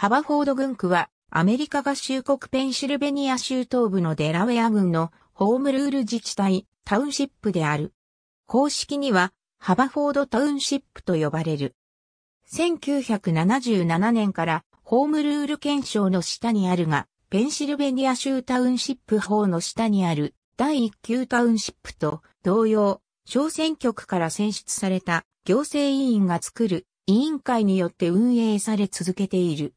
ハバフォード軍区は、アメリカ合衆国ペンシルベニア州東部のデラウェア郡のホームルール自治体、タウンシップである。公式には、ハバフォードタウンシップと呼ばれる。1977年からホームルール憲章の下にあるが、ペンシルベニア州タウンシップ法の下にある第1級タウンシップと同様、小選挙区から選出された行政委員が作る委員会によって運営され続けている。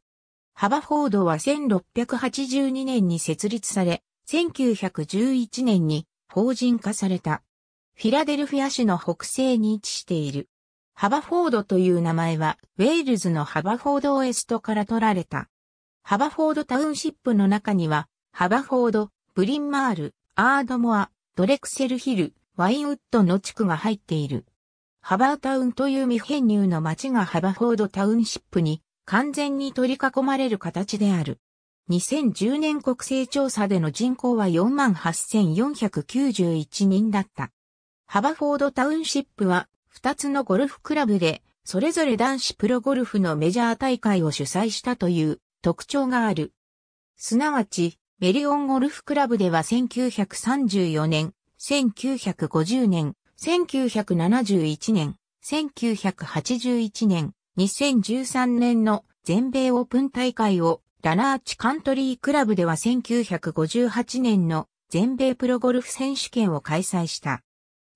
ハバフォードは1682年に設立され、1911年に法人化された。フィラデルフィア市の北西に位置している。ハバフォードという名前は、ウェールズのハバフォードオエストから取られた。ハバフォードタウンシップの中には、ハバフォード、ブリンマール、アードモア、ドレクセルヒル、ワインウッドの地区が入っている。ハバータウンという未編入の町がハバフォードタウンシップに完全に取り囲まれる形である。2010年国勢調査での人口は48,491人だった。ハバフォードタウンシップは2つのゴルフクラブで、それぞれ男子プロゴルフのメジャー大会を主催したという特徴がある。すなわち、メリオンゴルフクラブでは1934年、1950年、1971年、1981年、2013年の全米オープン大会をラナーチカントリークラブでは1958年の全米プロゴルフ選手権を開催した。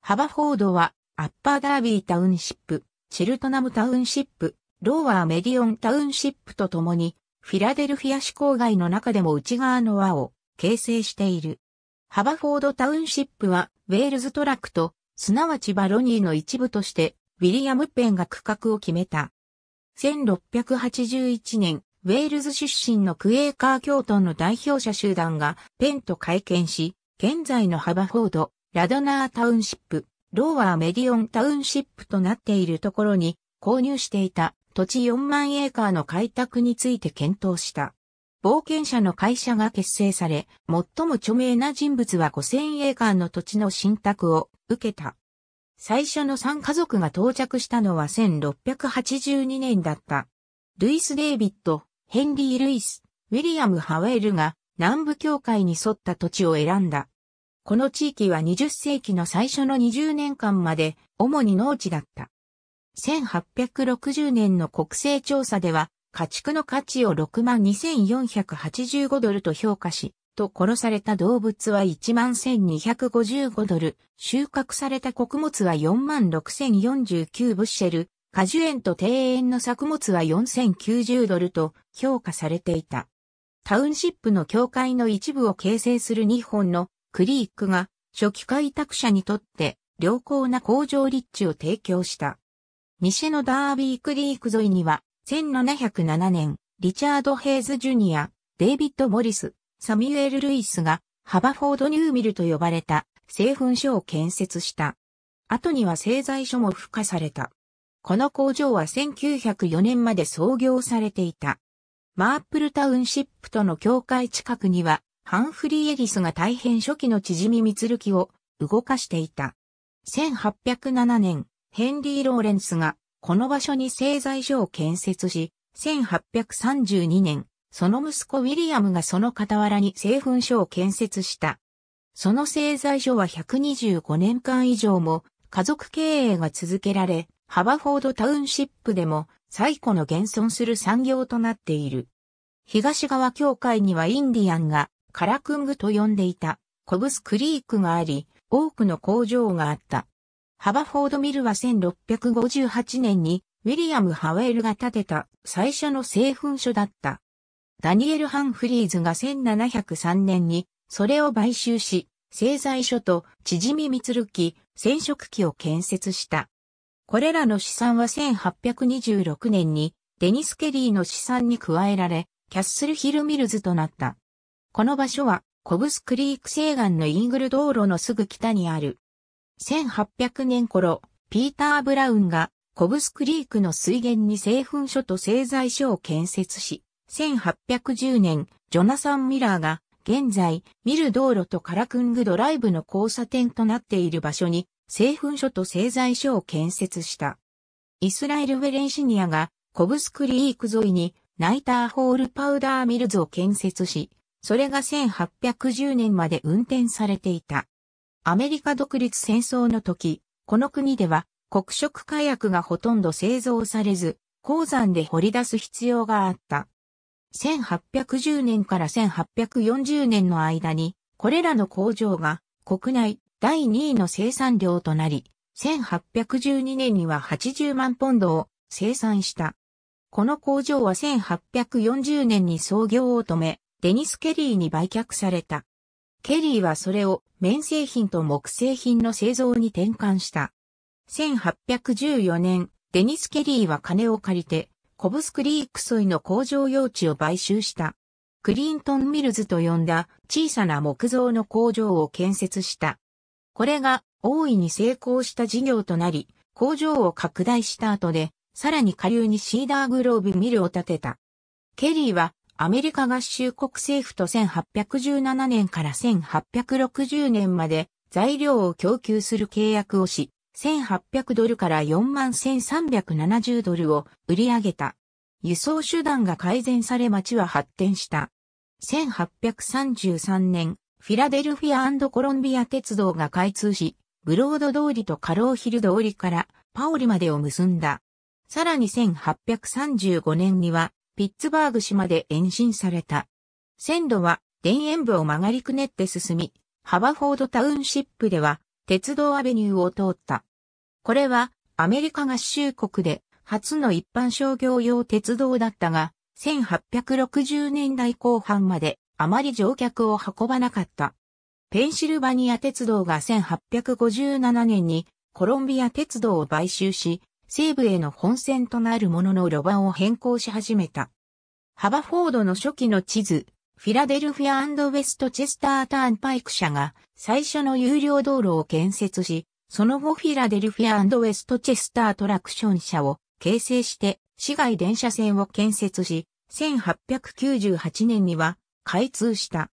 ハバフォードはアッパーダービータウンシップ、チルトナムタウンシップ、ローワーメディオンタウンシップとともにフィラデルフィア市郊外の中でも内側の輪を形成している。ハバフォードタウンシップはウェールズトラックとすなわちバロニーの一部としてウィリアム・ペンが区画を決めた。1681年、ウェールズ出身のクエーカー教徒の代表者集団がペンと会見し、現在のハバフォード、ラドナータウンシップ、ローワーメディオンタウンシップとなっているところに購入していた土地4万エーカーの開拓について検討した。冒険者の会社が結成され、最も著名な人物は5000エーカーの土地の信託を受けた。最初の3家族が到着したのは1682年だった。ルイス・デイビッド、ヘンリー・ルイス、ウィリアム・ハウェルが南部教会に沿った土地を選んだ。この地域は20世紀の最初の20年間まで主に農地だった。1860年の国勢調査では家畜の価値を6万2485ドルと評価し、と殺された動物は11,255ドル、収穫された穀物は46,049ブッシェル、果樹園と庭園の作物は4,090ドルと評価されていた。タウンシップの境界の一部を形成する2本のクリークが初期開拓者にとって良好な工場立地を提供した。西のダービークリーク沿いには1707年、リチャード・ヘイズ・ジュニア、デイビッド・モリス、サミュエル・ルイスがハバフォード・ニューミルと呼ばれた製粉所を建設した。後には製材所も付加された。この工場は1904年まで創業されていた。マープルタウンシップとの境界近くには、ハンフリー・エリスが大変初期の縮み光きを動かしていた。1807年、ヘンリー・ローレンスがこの場所に製材所を建設し、1832年、その息子ウィリアムがその傍らに製粉所を建設した。その製材所は125年間以上も家族経営が続けられ、ハバフォードタウンシップでも最古の現存する産業となっている。東側教会にはインディアンがカラクングと呼んでいたコブスクリークがあり、多くの工場があった。ハバフォードミルは1658年にウィリアム・ハウェルが建てた最初の製粉所だった。ダニエル・ハンフリーズが1703年にそれを買収し、製材所と縮みみつるき染色機を建設した。これらの資産は1826年にデニス・ケリーの資産に加えられ、キャッスルヒルミルズとなった。この場所はコブスクリーク西岸のイーグル道路のすぐ北にある。1800年頃、ピーター・ブラウンがコブスクリークの水源に製粉所と製材所を建設し、1810年、ジョナサン・ミラーが、現在、ミル道路とカラクングドライブの交差点となっている場所に、製粉所と製材所を建設した。イスラエル・ウェレンシニアが、コブスクリーク沿いに、ナイターホールパウダーミルズを建設し、それが1810年まで運転されていた。アメリカ独立戦争の時、この国では黒色火薬がほとんど製造されず、鉱山で掘り出す必要があった。1810年から1840年の間に、これらの工場が国内第2位の生産量となり、1812年には80万ポンドを生産した。この工場は1840年に創業を止め、デニス・ケリーに売却された。ケリーはそれを綿製品と木製品の製造に転換した。1814年、デニス・ケリーは金を借りて、コブスクリークソイの工場用地を買収した。クリントンミルズと呼んだ小さな木造の工場を建設した。これが大いに成功した事業となり、工場を拡大した後で、さらに下流にシーダーグローブミルを建てた。ケリーはアメリカ合衆国政府と1817年から1860年まで材料を供給する契約をし、1800ドルから4万1370ドルを売り上げた。輸送手段が改善され街は発展した。1833年、フィラデルフィアコロンビア鉄道が開通し、ブロード通りとカローヒル通りからパオリまでを結んだ。さらに1835年には、ピッツバーグ市まで延伸された。線路は、田園部を曲がりくねって進み、ハバフォードタウンシップでは、鉄道アベニューを通った。これはアメリカ合衆国で初の一般商業用鉄道だったが、1860年代後半まであまり乗客を運ばなかった。ペンシルバニア鉄道が1857年にコロンビア鉄道を買収し、西部への本線となるものの路盤を変更し始めた。ハバフォードの初期の地図、フィラデルフィアウェストチェスターターンパイク社が最初の有料道路を建設し、その後フィラデルフィアウェストチェスタートラクション社を形成して市外電車線を建設し、1898年には開通した。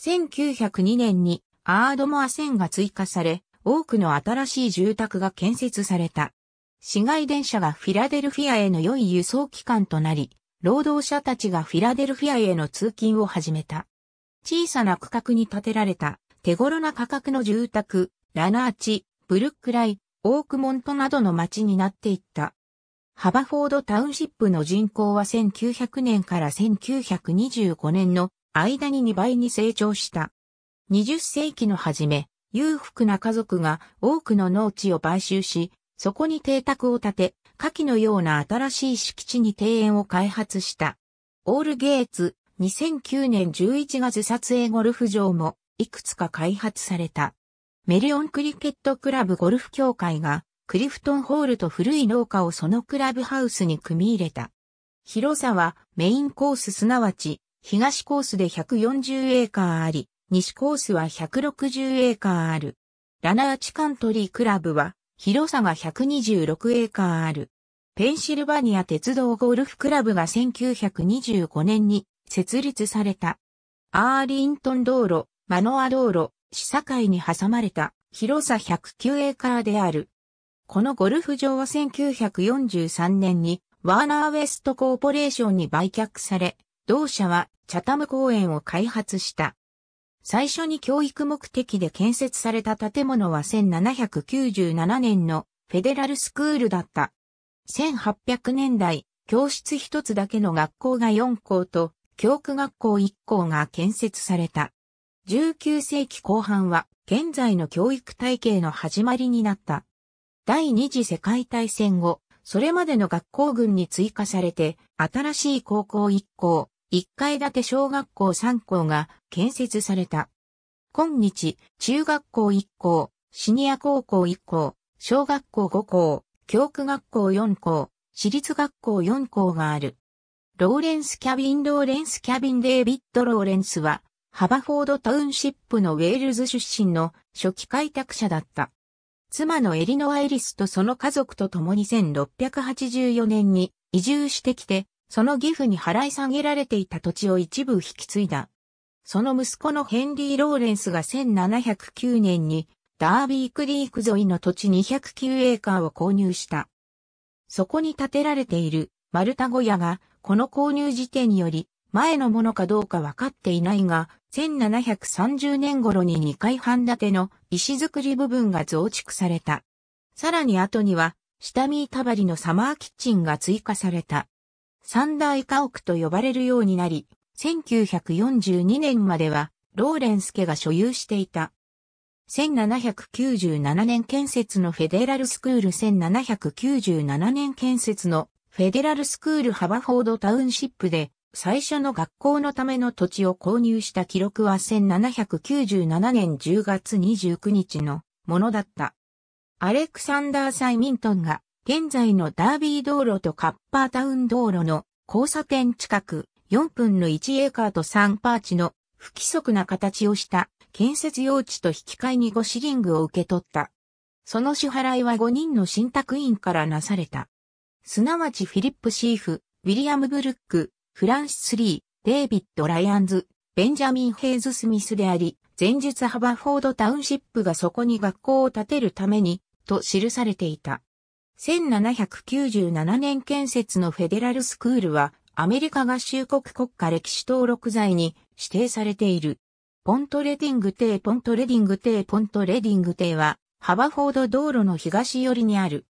1902年にアードモア線が追加され、多くの新しい住宅が建設された。市外電車がフィラデルフィアへの良い輸送機関となり、労働者たちがフィラデルフィアへの通勤を始めた。小さな区画に建てられた手頃な価格の住宅、ラナーチ、ブルックライ、オークモントなどの町になっていった。ハバフォードタウンシップの人口は1900年から1925年の間に2倍に成長した。20世紀の初め、裕福な家族が多くの農地を買収し、そこに邸宅を建て、下記のような新しい敷地に庭園を開発した。オールゲーツ、2009年11月撮影ゴルフ場もいくつか開発された。メリオンクリケットクラブゴルフ協会がクリフトンホールと古い農家をそのクラブハウスに組み入れた。広さはメインコースすなわち東コースで140エーカーあり、西コースは160エーカーある。ラナーチカントリークラブは広さが126エーカーある。ペンシルバニア鉄道ゴルフクラブが1925年に設立された。アーリントン道路、マノア道路、市境に挟まれた広さ109エーカーである。このゴルフ場は1943年にワーナーウェストコーポレーションに売却され、同社はチャタム公園を開発した。最初に教育目的で建設された建物は1797年のフェデラルスクールだった。1800年代、教室一つだけの学校が4校と、教区学校1校が建設された。19世紀後半は、現在の教育体系の始まりになった。第二次世界大戦後、それまでの学校群に追加されて、新しい高校1校、1階建て小学校3校が建設された。今日、中学校1校、シニア高校1校、小学校5校、教区学校4校、私立学校4校がある。ローレンスキャビンローレンスキャビンデイビッド・ローレンスは、ハバフォードタウンシップのウェールズ出身の初期開拓者だった。妻のエリノア・エリスとその家族と共に1684年に移住してきて、その義父に払い下げられていた土地を一部引き継いだ。その息子のヘンリー・ローレンスが1709年にダービークリーク沿いの土地209エーカーを購入した。そこに建てられている丸太小屋がこの購入時点により前のものかどうか分かっていないが、1730年頃に2階半建ての石造り部分が増築された。さらに後には、下見板張りのサマーキッチンが追加された。三大家屋と呼ばれるようになり、1942年までは、ローレンス家が所有していた。1797年建設のフェデラルスクール1797年建設のフェデラルスクールハバフォードタウンシップで最初の学校のための土地を購入した記録は1797年10月29日のものだった。アレクサンダー・サイミントンが現在のダービー道路とカッパータウン道路の交差点近く4分の1エーカーと3パーチの不規則な形をした建設用地と引き換えに5シリングを受け取った。その支払いは5人の信託員からなされた。すなわちフィリップ・シーフ、ウィリアム・ブルック、フランシス・リー、デイビッド・ライアンズ、ベンジャミン・ヘイズ・スミスであり、前日ハバフォード・タウンシップがそこに学校を建てるために、と記されていた。1797年建設のフェデラルスクールは、アメリカ合衆国国家歴史登録財に指定されている。ポントレディング邸ポントレディング邸ポントレディング邸は、ハバフォード道路の東寄りにある。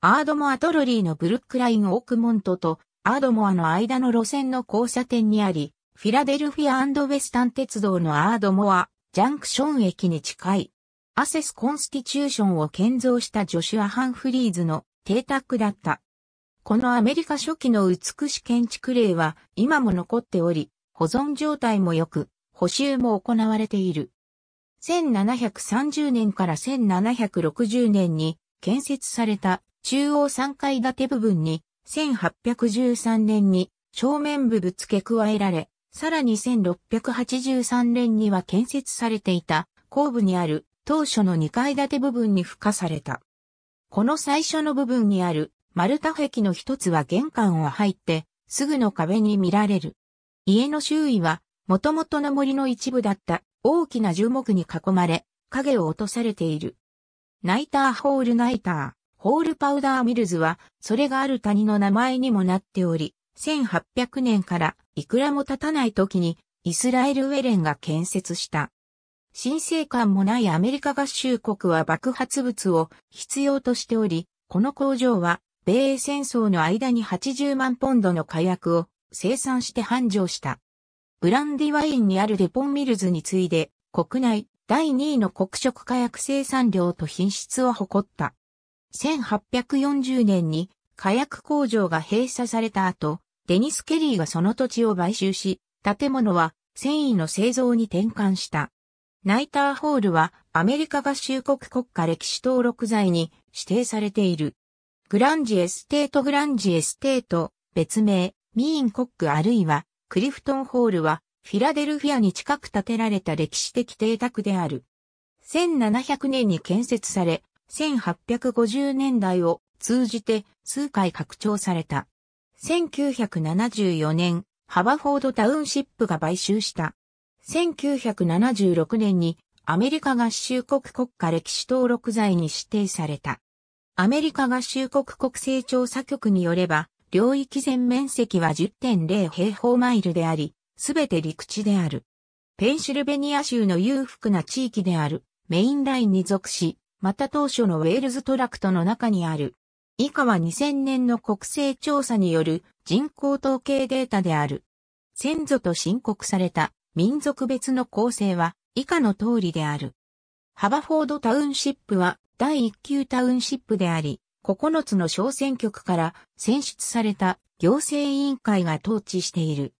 アードモアトロリーのブルックラインオークモントとアードモアの間の路線の交差点にあり、フィラデルフィアウェスタン鉄道のアードモア、ジャンクション駅に近い。アセス・コンスティチューションを建造したジョシュア・ハンフリーズの邸宅だった。このアメリカ初期の美し建築例は今も残っており、保存状態も良く、補修も行われている。1730年から1760年に建設された中央3階建て部分に1813年に正面部ぶつけ加えられ、さらに1683年には建設されていた後部にある当初の2階建て部分に付加された。この最初の部分にある丸太壁の一つは玄関を入ってすぐの壁に見られる。家の周囲はもともとの森の一部だった大きな樹木に囲まれ影を落とされている。ナイターホールナイター、ホールパウダーミルズはそれがある谷の名前にもなっており、1800年からいくらも経たない時にイスラエルウェレンが建設した。申請感もないアメリカ合衆国は爆発物を必要としており、この工場は米英戦争の間に80万ポンドの火薬を生産して繁盛した。ブランディワインにあるデポンミルズに次いで国内第2位の黒色火薬生産量と品質を誇った。1840年に火薬工場が閉鎖された後、デニス・ケリーがその土地を買収し、建物は繊維の製造に転換した。ナイターホールはアメリカ合衆国国家歴史登録財に指定されている。グランジエステートグランジエステート、別名、ミーンコックあるいはクリフトンホールはフィラデルフィアに近く建てられた歴史的邸宅である。1700年に建設され、1850年代を通じて数回拡張された。1974年、ハバフォードタウンシップが買収した。1976年にアメリカ合衆国国家歴史登録罪に指定された。アメリカ合衆国国勢調査局によれば、領域全面積は10.0平方マイルであり、すべて陸地である。ペンシルベニア州の裕福な地域であるメインラインに属し、また当初のウェールズトラクトの中にある。以下は2000年の国勢調査による人口統計データである。先祖と申告された民族別の構成は以下の通りである。ハバフォードタウンシップは第1級タウンシップであり、9つの小選挙区から選出された行政委員会が統治している。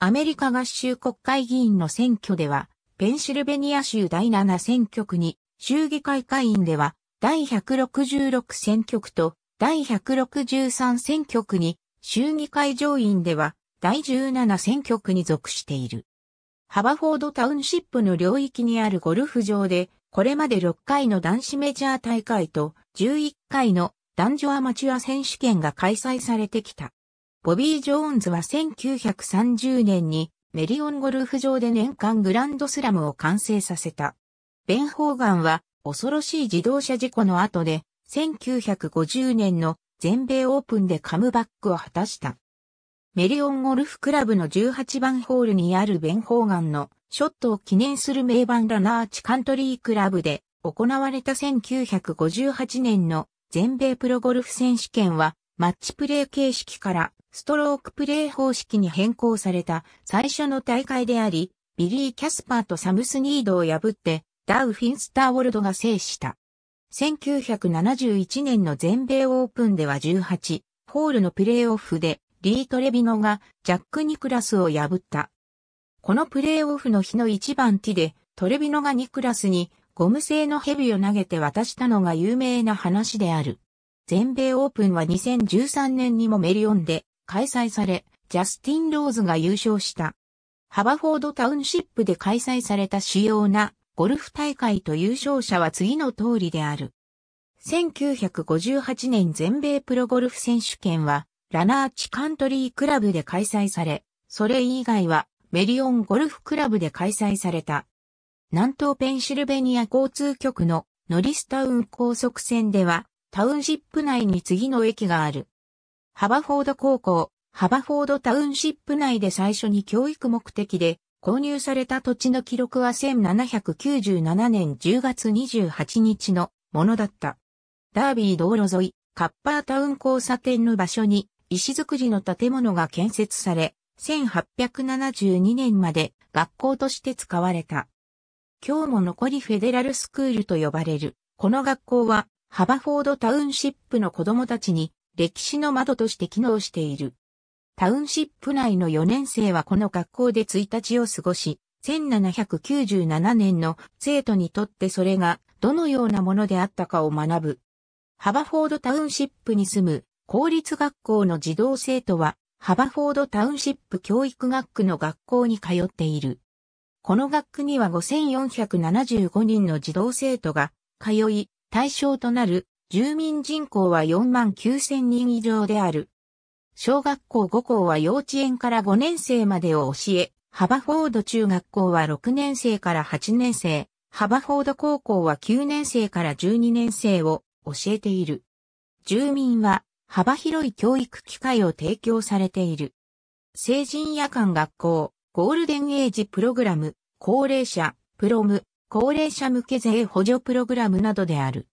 アメリカ合衆国会議員の選挙では、ペンシルベニア州第7選挙区に、州議会会員では、第166選挙区と第163選挙区に、州議会上院では、第17選挙区に属している。ハバフォードタウンシップの領域にあるゴルフ場で、これまで6回の男子メジャー大会と11回の男女アマチュア選手権が開催されてきた。ボビー・ジョーンズは1930年にメリオンゴルフ場で年間グランドスラムを完成させた。ベン・ホーガンは恐ろしい自動車事故の後で1950年の全米オープンでカムバックを果たした。メリオンゴルフクラブの18番ホールにあるベンホーガンのショットを記念する名盤ラナーチカントリークラブで行われた1958年の全米プロゴルフ選手権はマッチプレー形式からストロークプレー方式に変更された最初の大会であり、ビリー・キャスパーとサムスニードを破ってダウ・フィンスター・ウォルドが制した。1971年の全米オープンでは18ホールのプレーオフでリー・トレビノがジャック・ニクラスを破った。このプレーオフの日の一番ティで、トレビノがニクラスにゴム製のヘビを投げて渡したのが有名な話である。全米オープンは2013年にもメリオンで開催され、ジャスティン・ローズが優勝した。ハバフォードタウンシップで開催された主要なゴルフ大会と優勝者は次の通りである。1958年全米プロゴルフ選手権はラナーチカントリークラブで開催され、それ以外はメリオンゴルフクラブで開催された。南東ペンシルベニア交通局のノリスタウン高速線では、タウンシップ内に次の駅がある。ハバフォード高校、ハバフォードタウンシップ内で最初に教育目的で購入された土地の記録は1797年10月28日のものだった。ダービー道路沿い、カッパータウン交差点の場所に石造りの建物が建設され、1872年まで学校として使われた。今日も残りフェデラルスクールと呼ばれる。この学校は、ハバフォードタウンシップの子供たちに歴史の窓として機能している。タウンシップ内の4年生はこの学校で1日を過ごし、1797年の生徒にとってそれがどのようなものであったかを学ぶ。ハバフォードタウンシップに住む公立学校の児童生徒は、ハバフォードタウンシップ教育学区の学校に通っている。この学区には5475人の児童生徒が通い、対象となる住民人口は4万9000人以上である。小学校5校は幼稚園から5年生までを教え、ハバフォード中学校は6年生から8年生、ハバフォード高校は9年生から12年生を教えている。住民は幅広い教育機会を提供されている。成人夜間学校、ゴールデンエイジプログラム、高齢者、プロム、高齢者向け税補助プログラムなどである。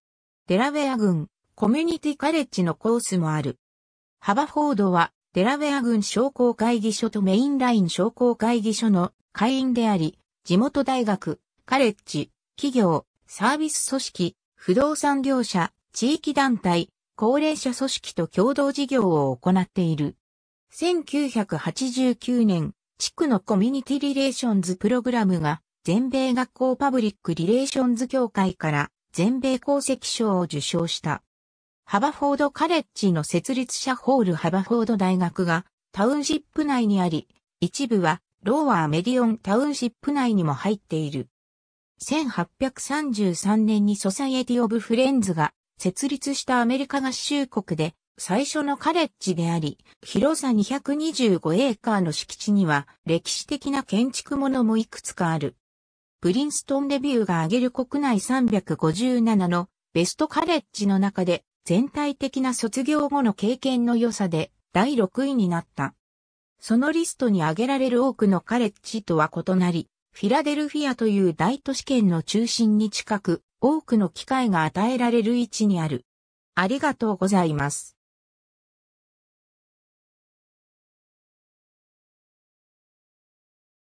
デラウェア郡、コミュニティカレッジのコースもある。ハバフォードは、デラウェア郡商工会議所とメインライン商工会議所の会員であり、地元大学、カレッジ、企業、サービス組織、不動産業者、地域団体、高齢者組織と共同事業を行っている。1989年、地区のコミュニティリレーションズプログラムが全米学校パブリックリレーションズ協会から全米功績賞を受賞した。ハバフォードカレッジの設立者ホールハバフォード大学がタウンシップ内にあり、一部はローワーメディオンタウンシップ内にも入っている。1833年にソサイエティオブフレンズが設立したアメリカ合衆国で最初のカレッジであり、広さ225エーカーの敷地には歴史的な建築物もいくつかある。プリンストンレビューが挙げる国内357のベストカレッジの中で全体的な卒業後の経験の良さで第6位になった。そのリストに挙げられる多くのカレッジとは異なり、フィラデルフィアという大都市圏の中心に近く、多くの機会が与えられる位置にある。ありがとうございます。